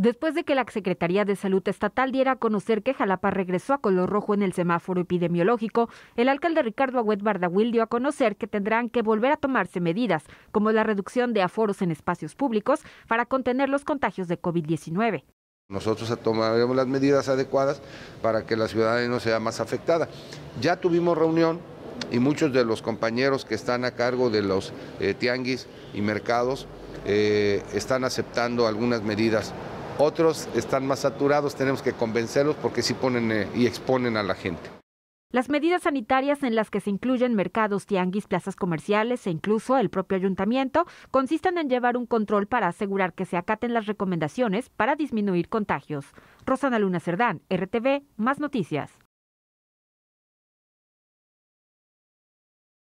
después de que la Secretaría de Salud Estatal diera a conocer que Jalapa regresó a color rojo en el semáforo epidemiológico, el alcalde Ricardo Agüet Bardawil dio a conocer que tendrán que volver a tomarse medidas, como la reducción de aforos en espacios públicos, para contener los contagios de COVID-19. Nosotros tomaremos las medidas adecuadas para que la ciudadanía no sea más afectada. Ya tuvimos reunión y muchos de los compañeros que están a cargo de los eh, tianguis y mercados eh, están aceptando algunas medidas otros están más saturados, tenemos que convencerlos porque sí ponen eh, y exponen a la gente. Las medidas sanitarias en las que se incluyen mercados, tianguis, plazas comerciales e incluso el propio ayuntamiento consisten en llevar un control para asegurar que se acaten las recomendaciones para disminuir contagios. Rosana Luna Cerdán, RTV, más noticias.